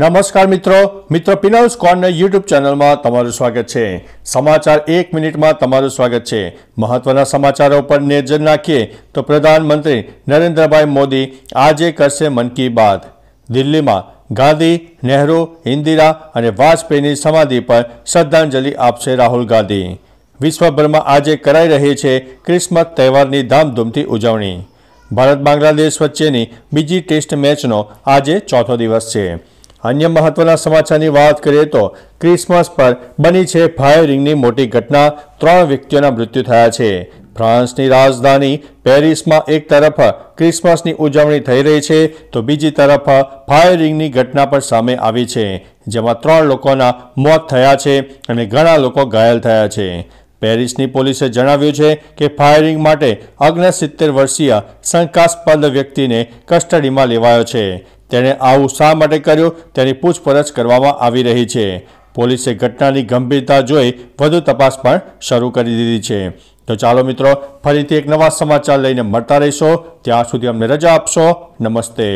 નમસ્કાર મિત્રો મિત્રો પિનાલ્સ કોર્નર યુટ્યુબ ચેનલમાં તમારું સ્વાગત છે સમાચાર એક મિનિટમાં તમારું સ્વાગત છે મહત્વના સમાચારો પર નજર નાખીએ તો પ્રધાનમંત્રી નરેન્દ્રભાઈ મોદી આજે કરશે મન કી બાત દિલ્હીમાં ગાંધી નહેરુ ઇન્દિરા અને વાજપેયીની સમાધિ પર શ્રદ્ધાંજલિ આપશે રાહુલ ગાંધી વિશ્વભરમાં આજે કરાઈ રહી છે ક્રિસમસ તહેવારની ધામધૂમથી ઉજવણી ભારત બાંગ્લાદેશ વચ્ચેની બીજી ટેસ્ટ મેચનો આજે ચોથો દિવસ છે અન્ય મહત્વના સમાચારની વાત કરીએ તો ક્રિસમસ પર બની છે ફાયરિંગની મોટી ઘટના ત્રણ વ્યક્તિઓના મૃત્યુ થયા છે ફ્રાન્સની રાજધાની પેરિસમાં એક તરફ ક્રિસમસની ઉજવણી થઈ રહી છે તો બીજી તરફ ફાયરિંગની ઘટના પણ સામે આવી છે જેમાં ત્રણ લોકોના મોત થયા છે અને ઘણા લોકો ઘાયલ થયા છે પેરિસની પોલીસે જણાવ્યું છે કે ફાયરિંગ માટે અગ્ન સિત્તેર વર્ષીય શંકાસ્પદ વ્યક્તિને કસ્ટડીમાં લેવાયો છે તેણે આવું શા માટે કર્યું તેની પૂછપરછ કરવામાં આવી રહી છે પોલીસે ઘટનાની ગંભીરતા જોઈ વધુ તપાસ પણ શરૂ કરી દીધી છે તો ચાલો મિત્રો ફરીથી એક નવા સમાચાર લઈને મળતા રહીશો ત્યાં સુધી અમને રજા આપશો નમસ્તે